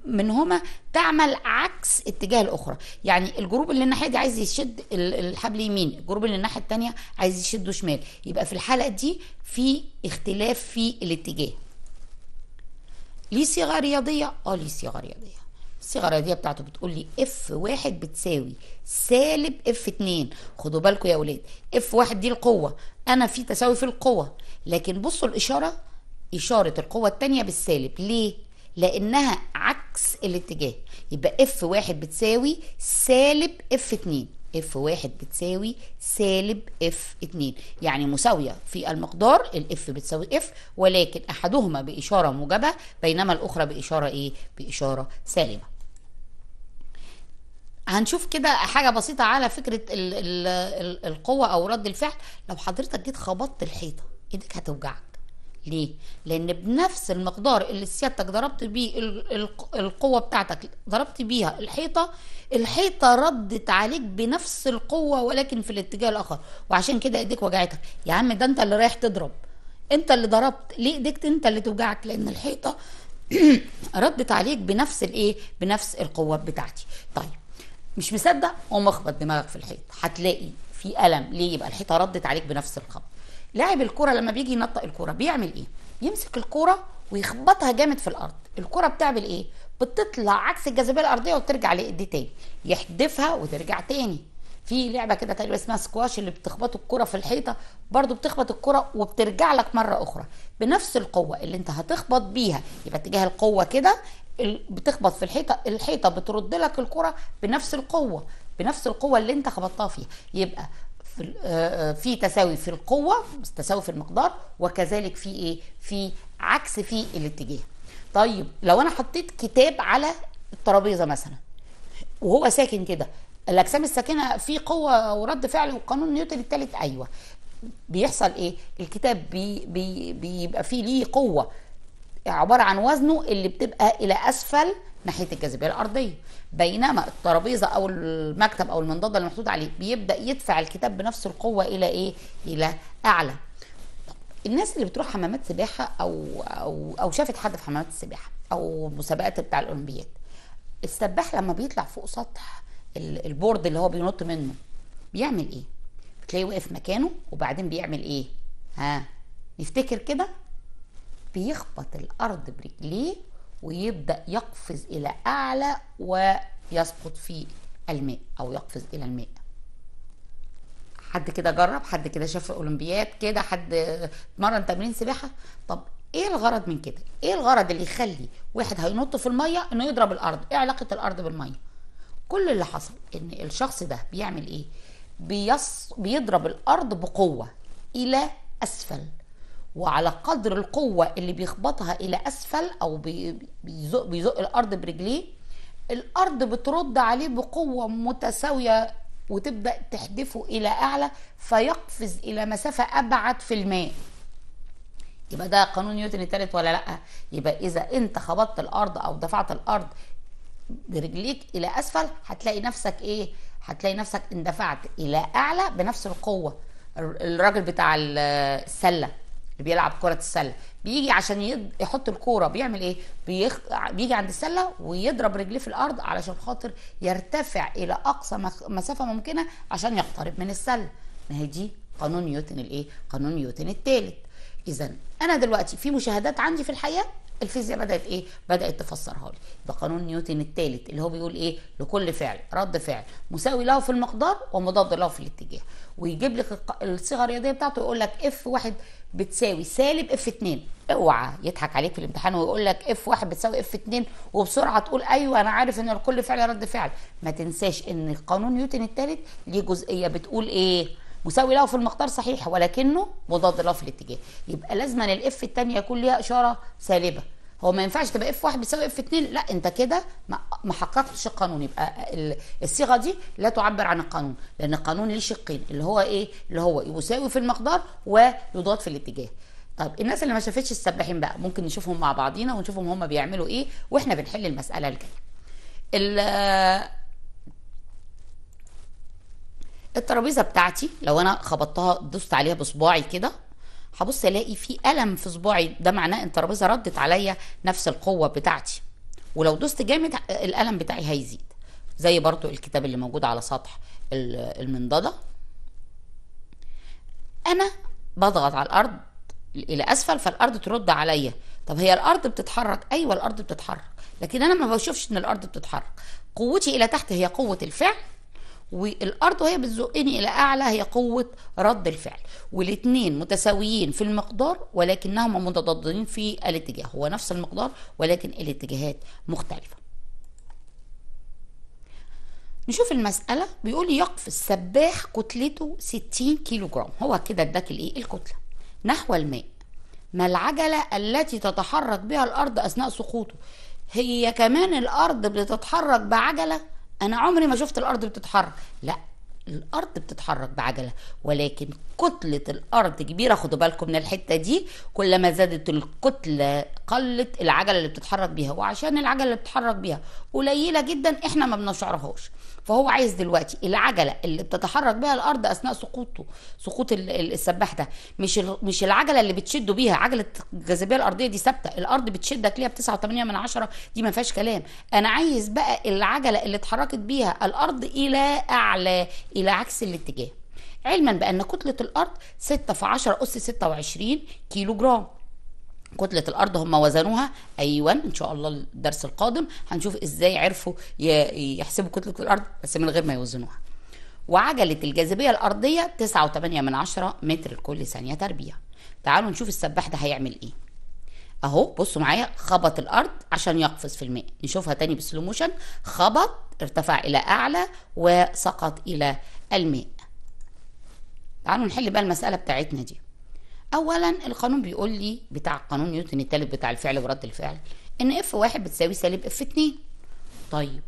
منهما تعمل عكس اتجاه الأخرى يعني الجروب اللي الناحية دي عايز يشد الحبل يمين الجروب اللي الناحية التانية عايز يشده شمال يبقى في الحالة دي في اختلاف في الاتجاه ليه صيغه رياضيه اه ليه صيغه رياضيه الصيغه الرياضيه بتاعته بتقول لي اف واحد بتساوي سالب اف اتنين خدوا بالكم يا اولاد اف واحد دي القوه انا في تساوي في القوه لكن بصوا الاشاره اشاره القوه الثانيه بالسالب ليه لانها عكس الاتجاه يبقى اف واحد بتساوي سالب اف اتنين اف واحد بتساوي سالب اف اتنين يعني مساوية في المقدار الاف بتساوي اف ولكن احدهما باشارة موجبة بينما الاخرى باشارة ايه باشارة سالبة هنشوف كده حاجه بسيطه على فكره القوه او رد الفعل لو حضرتك جيت خبطت الحيطه ايدك هتوجعك ليه؟ لأن بنفس المقدار اللي سيادتك ضربت بيه القوة بتاعتك ضربت بيها الحيطة الحيطة ردت عليك بنفس القوة ولكن في الاتجاه الآخر وعشان كده إيديك وجعتك يا عم ده أنت اللي رايح تضرب أنت اللي ضربت ليه إيديك أنت اللي توجعك لأن الحيطة ردت عليك بنفس الإيه؟ بنفس القوة بتاعتي طيب مش مصدق قوم اخبط دماغك في الحيط هتلاقي في ألم ليه يبقى الحيطة ردت عليك بنفس الخبط لاعب الكرة لما بيجي ينطق الكرة بيعمل ايه يمسك الكرة ويخبطها جامد في الارض الكرة بتعمل ايه بتطلع عكس الجاذبية الارضية وترجع لايديه تاني يحدفها وترجع تاني في لعبه كده تقريبا اسمها سكواش اللي بتخبط الكره في الحيطه برضو بتخبط الكره وبترجع لك مره اخرى بنفس القوه اللي انت هتخبط بيها يبقى اتجاه القوه كده بتخبط في الحيطه الحيطه بترد لك الكره بنفس القوه بنفس القوه اللي انت خبطتها فيها يبقى آه، آه، في تساوي في القوة تساوي في المقدار وكذلك في ايه في عكس في الاتجاه طيب لو انا حطيت كتاب على الترابيزة مثلا وهو ساكن كده الاجسام الساكنه في قوه ورد فعل وقانون نيوتن الثالث ايوه بيحصل ايه الكتاب بي بي بيبقى فيه ليه قوه عباره عن وزنه اللي بتبقى الى اسفل ناحيه الجاذبيه الارضيه بينما الترابيزه او المكتب او المنضده اللي محطوط عليه بيبدا يدفع الكتاب بنفس القوه الى ايه؟ الى اعلى. الناس اللي بتروح حمامات سباحه او او او شافت حد في حمامات السباحه او مسابقات بتاع الاولمبياد. السباح لما بيطلع فوق سطح البورد اللي هو بينط منه بيعمل ايه؟ بتلاقيه واقف مكانه وبعدين بيعمل ايه؟ ها نفتكر كده بيخبط الارض برجليه ويبدأ يقفز إلى أعلى ويسقط في الماء أو يقفز إلى الماء حد كده جرب حد كده شاف اولمبياد كده حد اتمرن تمرين سباحه طب ايه الغرض من كده ايه الغرض اللي يخلي واحد هينط في الميه انه يضرب الارض ايه علاقه الارض بالميه كل اللي حصل ان الشخص ده بيعمل ايه بيص... بيضرب الارض بقوه الى اسفل وعلى قدر القوة اللي بيخبطها إلى أسفل أو بيزق, بيزق الأرض برجليه الأرض بترد عليه بقوة متساوية وتبدأ تحدفه إلى أعلى فيقفز إلى مسافة أبعد في الماء يبقى ده قانون نيوتن الثالث ولا لأ يبقى إذا أنت خبطت الأرض أو دفعت الأرض برجليك إلى أسفل هتلاقي نفسك إيه هتلاقي نفسك اندفعت إلى أعلى بنفس القوة الراجل بتاع السلة اللي بيلعب كره السله بيجي عشان يد... يحط الكوره بيعمل ايه بيخ... بيجي عند السله ويضرب رجليه في الارض علشان خاطر يرتفع الى اقصى مسافه ممكنه عشان يقترب من السله ما هي دي قانون نيوتن الايه قانون نيوتن الثالث اذا انا دلوقتي في مشاهدات عندي في الحياه الفيزياء بدات ايه بدات تفسرها لي قانون نيوتن الثالث اللي هو بيقول ايه لكل فعل رد فعل مساوي له في المقدار ومضاد له في الاتجاه ويجيب لك الصيغه الرياضيه بتاعته يقول لك اف واحد بتساوي سالب اف 2 اوعى يضحك عليك في الامتحان ويقول لك اف 1 بتساوي اف 2 وبسرعه تقول ايوه انا عارف ان لكل فعل رد فعل ما تنساش ان قانون نيوتن الثالث ليه جزئيه بتقول ايه مساوي له في المقدار صحيح ولكنه مضاد له في الاتجاه يبقى لازما الاف الثانيه يكون ليها اشاره سالبه هو ما ينفعش تبقى اف 1 بيساوي اف 2 لا انت كده ما حققتش القانون يبقى الصيغه دي لا تعبر عن القانون لان القانون ليه شقين اللي هو ايه اللي هو يساوي في المقدار ويضاد في الاتجاه طب الناس اللي ما شافتش السباحين بقى ممكن نشوفهم مع بعضينا ونشوفهم هم بيعملوا ايه واحنا بنحل المساله الجايه الترابيزه بتاعتي لو انا خبطتها دوست عليها بصباعي كده هبص الاقي في الم في صباعي ده معناه ان الترابيزه ردت عليا نفس القوه بتاعتي ولو دوست جامد الالم بتاعي هيزيد زي برضو الكتاب اللي موجود على سطح المنضده انا بضغط على الارض الى اسفل فالارض ترد عليا طب هي الارض بتتحرك ايوه الارض بتتحرك لكن انا ما بشوفش ان الارض بتتحرك قوتي الى تحت هي قوه الفعل والارض وهي بتزقني الى اعلى هي قوه رد الفعل والاثنين متساويين في المقدار ولكنهما متضادين في الاتجاه هو نفس المقدار ولكن الاتجاهات مختلفه نشوف المسألة بيقول يقف السباح كتلته 60 كيلو جرام هو كده اداك الايه الكتلة نحو الماء ما العجلة التي تتحرك بها الأرض أثناء سقوطه هي كمان الأرض بتتحرك بعجلة انا عمري ما شفت الارض بتتحرك لا الارض بتتحرك بعجله ولكن كتله الارض كبيره خدوا بالكم من الحته دي كلما زادت الكتله قلت العجله اللي بتتحرك بيها وعشان العجله اللي بتتحرك بيها قليله جدا احنا ما بنشعرهاش فهو عايز دلوقتي العجله اللي بتتحرك بها الارض اثناء سقوطه سقوط السباح ده مش مش العجله اللي بتشده بيها عجله الجاذبيه الارضيه دي ثابته الارض بتشدك ليها ب 9.8 من عشره دي ما فيهاش كلام انا عايز بقى العجله اللي اتحركت بيها الارض الى اعلى الى عكس الاتجاه علما بان كتله الارض 6 في 10 اس 26 كيلو جرام كتلة الأرض هم وزنوها أيوة إن شاء الله الدرس القادم هنشوف إزاي عرفوا يحسبوا كتلة الأرض بس من غير ما يوزنوها وعجلة الجاذبية الأرضية 9.8 من عشرة متر لكل ثانية تربيع تعالوا نشوف السباح ده هيعمل إيه أهو بصوا معايا خبط الأرض عشان يقفز في الماء نشوفها تاني بسلو موشن خبط ارتفع إلى أعلى وسقط إلى الماء تعالوا نحل بقى المسألة بتاعتنا دي اولا القانون بيقول لي بتاع قانون نيوتن الثالث بتاع الفعل ورد الفعل ان اف واحد بتساوي سالب اف اتنين طيب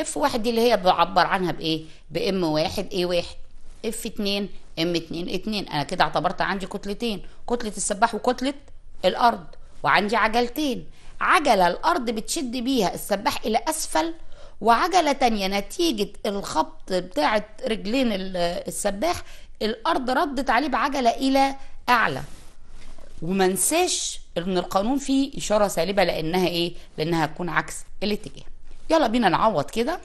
اف واحد دي اللي هي بعبر عنها بايه بام واحد ايه واحد اف اتنين ام اتنين اتنين انا كده اعتبرت عندي كتلتين كتله السباح وكتله الارض وعندي عجلتين عجله الارض بتشد بيها السباح الى اسفل وعجله تانية نتيجه الخبط بتاعت رجلين السباح الارض ردت عليه بعجله الى اعلى وما نساش ان القانون فيه اشاره سالبه لانها ايه لانها تكون عكس الاتجاه يلا بينا نعوض كده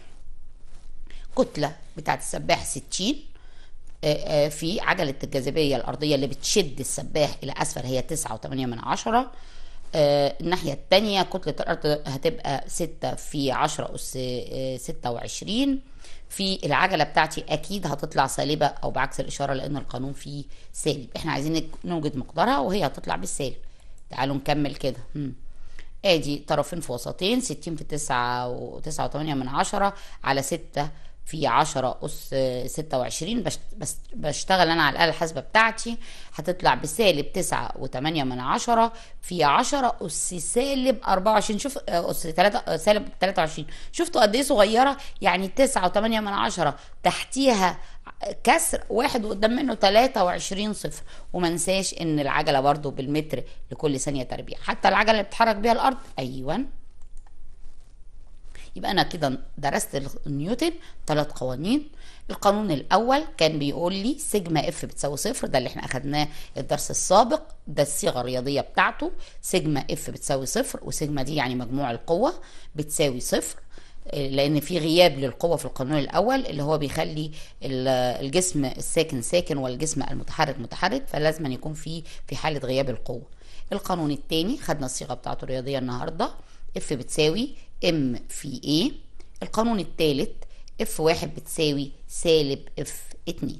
كتله بتاعه السباح 60 آه، آه، في عجله الجاذبيه الارضيه اللي بتشد السباح الى اسفل هي 9.8 من عشره آه، الناحية التانية كتلة الأرض هتبقى ستة في عشرة أس آه، ستة وعشرين في العجلة بتاعتي أكيد هتطلع سالبة أو بعكس الإشارة لأن القانون فيه سالب إحنا عايزين نوجد مقدارها وهي هتطلع بالسالب تعالوا نكمل كده ادي آه، طرفين في وسطين ستين في تسعة وتسعة وتمانية من عشرة على ستة في 10 أس 26 بشتغل أنا على الآلة الحاسبة بتاعتي هتطلع بسالب 9 و8 من 10 في 10 أس سالب 24 شوف آه، أس 3 آه، سالب 23 شفتوا قد إيه صغيرة يعني 9 و8 من 10 تحتيها كسر واحد وقدام منه 23 صفر وما ننساش ان العجله برضو بالمتر لكل ثانيه تربيع حتى العجله اللي بتحرك بيها الارض ايوه يبقى انا كده درست نيوتن ثلاث قوانين القانون الاول كان بيقول لي سيجما اف بتساوي صفر ده اللي احنا اخدناه الدرس السابق ده الصيغه الرياضيه بتاعته سيجما اف بتساوي صفر وسيجما دي يعني مجموع القوه بتساوي صفر لان في غياب للقوه في القانون الاول اللي هو بيخلي الجسم الساكن ساكن والجسم المتحرك متحرك فلازم يكون في في حاله غياب القوه القانون الثاني خدنا الصيغه بتاعته الرياضيه النهارده اف بتساوي ام في ايه القانون الثالث اف واحد بتساوي سالب اف اتنين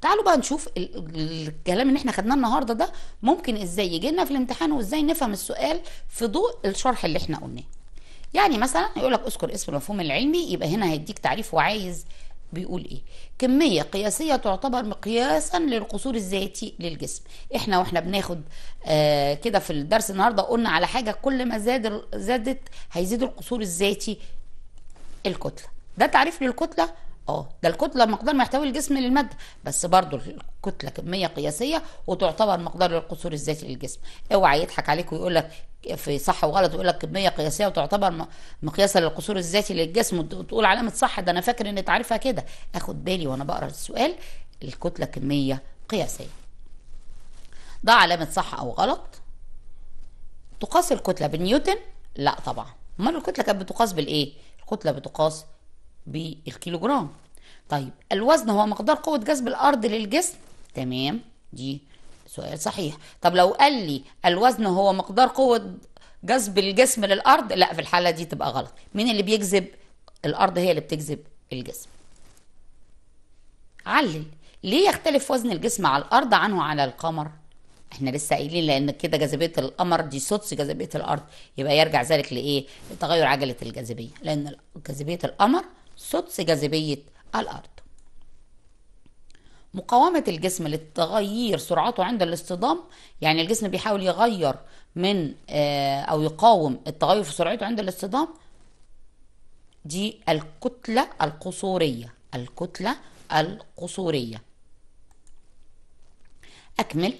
تعالوا بقى نشوف الكلام اللي احنا خدناه النهارده ده ممكن ازاي يجي لنا في الامتحان وازاي نفهم السؤال في ضوء الشرح اللي احنا قلناه يعني مثلا يقول لك اذكر اسم المفهوم العلمي يبقى هنا هيديك تعريف وعايز بيقول ايه كمية قياسية تعتبر مقياسا للقصور الذاتي للجسم احنا واحنا بناخد آه كده في الدرس النهاردة قلنا على حاجة كل ما زاد زادت هيزيد القصور الذاتي الكتلة ده تعريف للكتلة اه ده الكتله مقدار ما يحتوي الجسم للماده بس برضو الكتله كميه قياسيه وتعتبر مقدار القصور الذاتي للجسم اوعى يضحك عليك ويقول لك في صح وغلط ويقول لك كميه قياسيه وتعتبر مقياسا للقصور الذاتي للجسم وتقول علامه صح ده انا فاكر ان تعريفها كده اخد بالي وانا بقرا السؤال الكتله كميه قياسيه ده علامه صح او غلط تقاس الكتله بنيوتن لا طبعا امال الكتله كانت بتقاس بالايه الكتله بتقاس جرام طيب الوزن هو مقدار قوة جذب الأرض للجسم تمام دي سؤال صحيح طب لو قال لي الوزن هو مقدار قوة جذب الجسم للأرض لا في الحالة دي تبقى غلط مين اللي بيجذب الأرض هي اللي بتجذب الجسم علل ليه يختلف وزن الجسم على الأرض عنه على القمر احنا لسه قايلين لان كده جاذبيه القمر دي سدس جاذبيه الارض يبقى يرجع ذلك لايه؟ لتغير عجله الجاذبيه لان جاذبيه القمر سدس جاذبية الأرض مقاومة الجسم للتغيير سرعته عند الاصطدام يعني الجسم بيحاول يغير من آه، أو يقاوم التغير في سرعته عند الاصطدام دي الكتلة القصورية الكتلة القصورية أكمل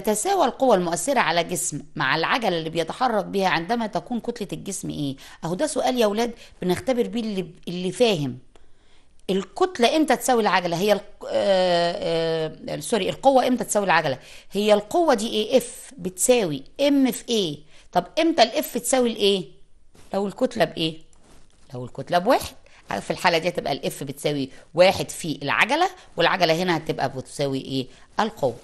تتساوى القوة المؤثرة على جسم مع العجلة اللي بيتحرك بها عندما تكون كتلة الجسم إيه؟ أهو ده سؤال يا ولاد بنختبر بيه اللي, اللي فاهم الكتلة امتى تساوي العجلة هي آه آه سوري القوة امتى تساوي العجلة هي القوة دي ايه اف بتساوي ام في ايه طب امتى الاف تساوي الايه لو الكتلة بايه لو الكتلة بواحد في الحالة دي هتبقى الاف بتساوي واحد في العجلة والعجلة هنا هتبقى بتساوي ايه القوة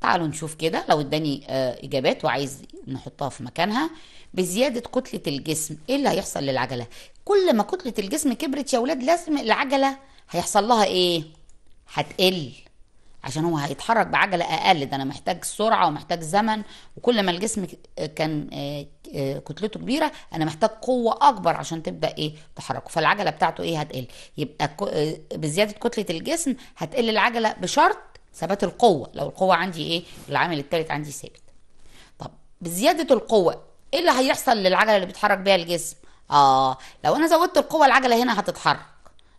تعالوا نشوف كده لو اداني آه، اجابات وعايز نحطها في مكانها بزياده كتله الجسم ايه اللي هيحصل للعجله كل ما كتله الجسم كبرت يا اولاد لازم العجله هيحصل لها ايه هتقل عشان هو هيتحرك بعجله اقل ده انا محتاج سرعه ومحتاج زمن وكل ما الجسم آه، كان آه، كتلته كبيره انا محتاج قوه اكبر عشان تبدا ايه تحركه فالعجله بتاعته ايه هتقل يبقى بزياده كتله الجسم هتقل العجله بشرط ثبات القوه لو القوه عندي ايه العامل الثالث عندي ثابت طب بزياده القوه ايه اللي هيحصل للعجله اللي بيتحرك بيها الجسم اه لو انا زودت القوه العجله هنا هتتحرك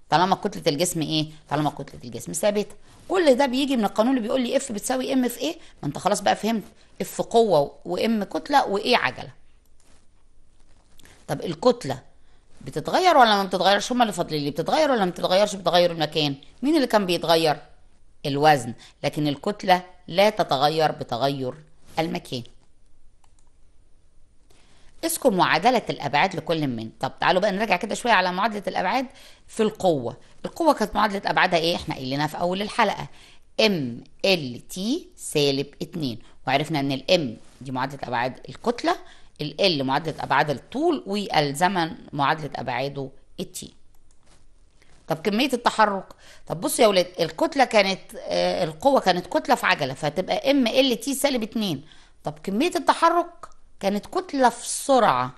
طالما كتله الجسم ايه طالما كتله الجسم ثابته كل ده بيجي من القانون اللي بيقول لي اف بتساوي ام في ايه ما انت خلاص بقى فهمت اف قوه وام كتله وايه عجله طب الكتله بتتغير ولا ما بتتغيرش هما اللي فاضلين لي بتتغير ولا ما بتتغيرش بتغير المكان مين اللي كان بيتغير الوزن لكن الكتلة لا تتغير بتغير المكان اذكر معادلة الأبعاد لكل من طب تعالوا بقى نرجع كده شوية على معادلة الأبعاد في القوة القوة كانت معادلة أبعادها إيه؟ إحنا قلناها في أول الحلقة ام ال تي سالب 2 وعرفنا ان الام دي معادله ابعاد الكتله ال معادله ابعاد الطول والزمن معادله ابعاده التي طب كميه التحرك طب بص يا ولاد الكتله كانت آه القوه كانت كتله في عجله فتبقى ام ال تي سالب 2 طب كميه التحرك كانت كتله في سرعه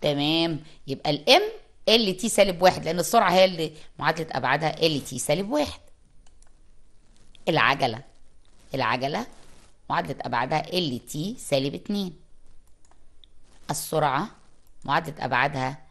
تمام يبقى الام ال تي سالب واحد لان السرعه هي اللي معادله ابعادها ال تي سالب واحد العجله العجله معادله ابعادها ال تي سالب 2 السرعه معادله ابعادها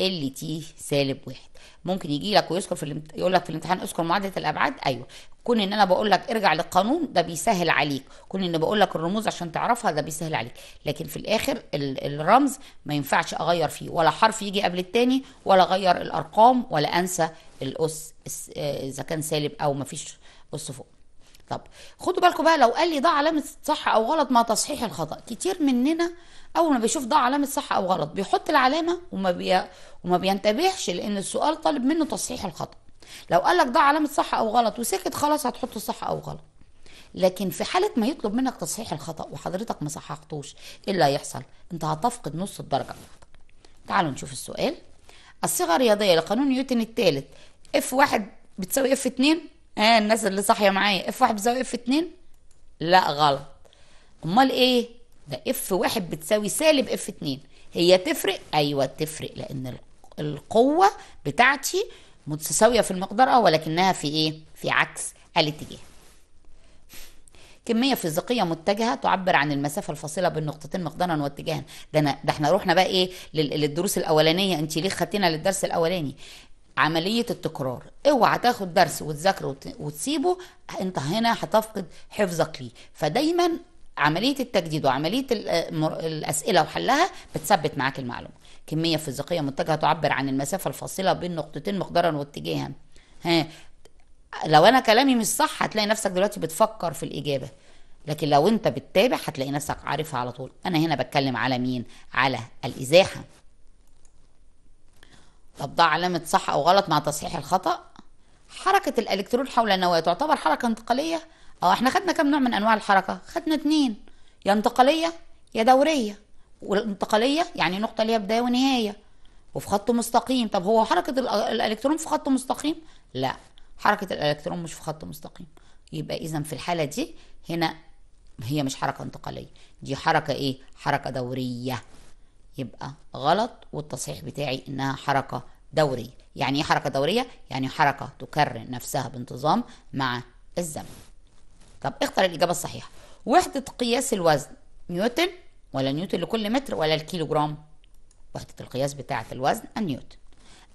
ال تي سالب واحد ممكن يجي لك ويذكر في الامت... يقول لك في الامتحان اذكر معادله الابعاد ايوه كون ان انا بقول لك ارجع للقانون ده بيسهل عليك كون ان بقول لك الرموز عشان تعرفها ده بيسهل عليك لكن في الاخر الرمز ما ينفعش اغير فيه ولا حرف يجي قبل التاني ولا اغير الارقام ولا انسى الاس اذا كان سالب او ما فيش اس فوق طب خدوا بالكم بقى لو قال لي ده علامه صح او غلط مع تصحيح الخطا كتير مننا اول ما بيشوف ده علامه صح او غلط بيحط العلامه وما بي... وما بينتبهش لان السؤال طالب منه تصحيح الخطا لو قال لك ده علامه صح او غلط وسكت خلاص هتحط صح او غلط لكن في حاله ما يطلب منك تصحيح الخطا وحضرتك ما صححتوش ايه اللي هيحصل انت هتفقد نص الدرجه بتاعتك تعالوا نشوف السؤال الصيغه الرياضيه لقانون نيوتن الثالث اف واحد بتساوي اف 2 اه الناس اللي صاحيه معايا اف واحد بتساوي اف 2 لا غلط امال ايه ده اف واحد بتساوي سالب اف اتنين هي تفرق ايوه تفرق لان القوه بتاعتي متساويه في المقدار اه ولكنها في ايه في عكس الاتجاه كمية فيزيقية متجهة تعبر عن المسافة الفاصلة بين نقطتين مقدارا واتجاها، ده أنا ده احنا رحنا بقى إيه للدروس الأولانية، أنت ليه خدتينا للدرس الأولاني؟ عملية التكرار، اوعى تاخد درس وتذاكره وتسيبه، أنت هنا هتفقد حفظك ليه، فدايما عمليه التجديد وعمليه الاسئله وحلها بتثبت معاك المعلومه كميه فيزيقيه متجهه تعبر عن المسافه الفاصله بين نقطتين مقدارا واتجاها ها لو انا كلامي مش صح هتلاقي نفسك دلوقتي بتفكر في الاجابه لكن لو انت بتتابع هتلاقي نفسك عارفها على طول انا هنا بتكلم على مين على الازاحه طب ده علامه صح او غلط مع تصحيح الخطا حركه الالكترون حول النواه تعتبر حركه انتقاليه اه احنا خدنا كم نوع من انواع الحركه خدنا اتنين يا انتقاليه يا دوريه والانتقاليه يعني نقطه ليها بدايه ونهايه وفي خط مستقيم طب هو حركه الالكترون في خط مستقيم لا حركه الالكترون مش في خط مستقيم يبقى اذا في الحاله دي هنا هي مش حركه انتقاليه دي حركه ايه حركه دوريه يبقى غلط والتصحيح بتاعي انها حركه دوريه يعني ايه حركه دوريه يعني حركه تكرر نفسها بانتظام مع الزمن طب اختر الإجابة الصحيحة وحدة قياس الوزن نيوتن ولا نيوتن لكل متر ولا الكيلوجرام وحدة القياس بتاعة الوزن النيوتن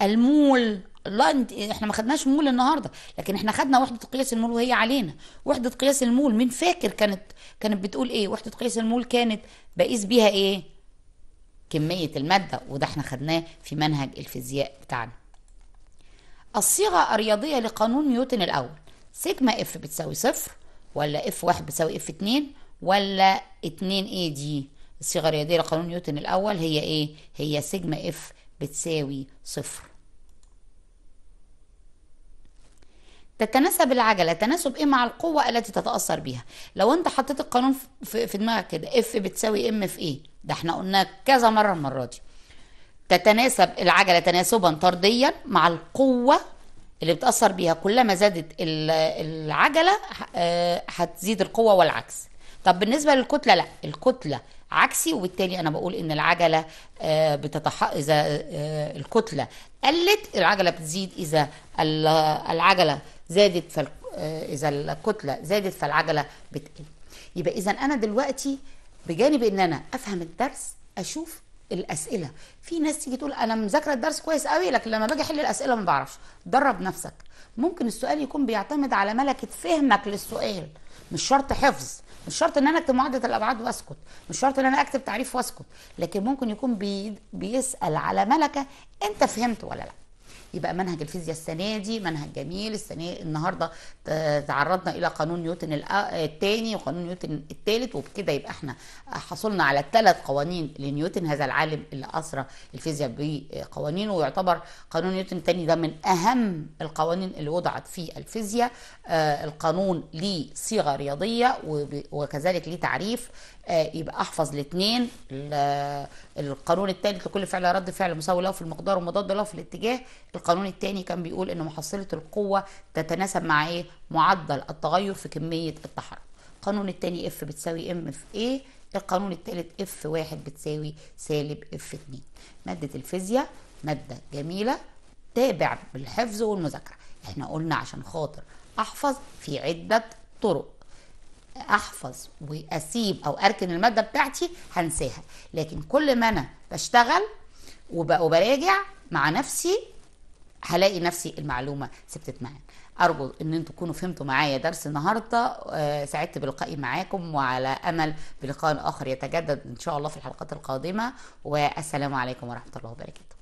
المول لا انت احنا ما خدناش مول النهارده لكن احنا خدنا وحده قياس المول وهي علينا وحده قياس المول من فاكر كانت كانت بتقول ايه وحده قياس المول كانت بقيس بيها ايه كميه الماده وده احنا خدناه في منهج الفيزياء بتاعنا الصيغه الرياضيه لقانون نيوتن الاول سيجما اف بتساوي صفر ولا اف واحد بتساوي اف اتنين ولا اتنين اي دي الصيغه الرياضيه لقانون نيوتن الاول هي ايه هي سيجما اف بتساوي صفر تتناسب العجله تناسب ايه مع القوه التي تتاثر بها لو انت حطيت القانون في دماغك كده اف بتساوي ام في ايه ده احنا قلناه كذا مره المره دي تتناسب العجله تناسبا طرديا مع القوه اللي بتأثر بيها كلما زادت العجلة آه، هتزيد القوة والعكس طب بالنسبة للكتلة لا الكتلة عكسي وبالتالي انا بقول ان العجله آه، بتتح اذا آه، الكتله قلت العجله بتزيد اذا العجله زادت فال... اذا الكتله زادت فالعجله بتقل يبقى اذا انا دلوقتي بجانب ان انا افهم الدرس اشوف الاسئله في ناس تيجي تقول انا مذاكره الدرس كويس قوي لكن لما باجي احل الاسئله ما بعرفش درب نفسك ممكن السؤال يكون بيعتمد على ملكه فهمك للسؤال مش شرط حفظ مش شرط ان انا اكتب معادله الابعاد واسكت مش شرط ان انا اكتب تعريف واسكت لكن ممكن يكون بي... بيسال على ملكه انت فهمت ولا لا يبقى منهج الفيزياء السنه دي منهج جميل السنه النهارده آه، تعرضنا الى قانون نيوتن الثاني آه، وقانون نيوتن الثالث وبكده يبقى احنا حصلنا على ثلاث قوانين لنيوتن هذا العالم اللي اسرى الفيزياء بقوانينه ويعتبر قانون نيوتن الثاني ده من اهم القوانين اللي وضعت في الفيزياء آه، القانون ليه صيغه رياضيه وكذلك ليه تعريف آه، يبقى احفظ الاثنين القانون الثالث لكل فعل رد فعل مساوي له في المقدار ومضاد له في الاتجاه القانون الثاني كان بيقول ان محصله القوه تتناسب مع ايه معدل التغير في كميه التحرك القانون الثاني اف بتساوي ام في ايه القانون الثالث اف واحد بتساوي سالب اف 2 ماده الفيزياء ماده جميله تابع بالحفظ والمذاكره احنا قلنا عشان خاطر احفظ في عده طرق احفظ واسيب او اركن الماده بتاعتي هنساها لكن كل ما انا بشتغل وبراجع مع نفسي هلاقي نفسي المعلومه ثبتت معايا ارجو ان انتم تكونوا فهمتوا معايا درس النهارده آه، سعدت بلقائي معاكم وعلى امل بلقاء اخر يتجدد ان شاء الله في الحلقات القادمه والسلام عليكم ورحمه الله وبركاته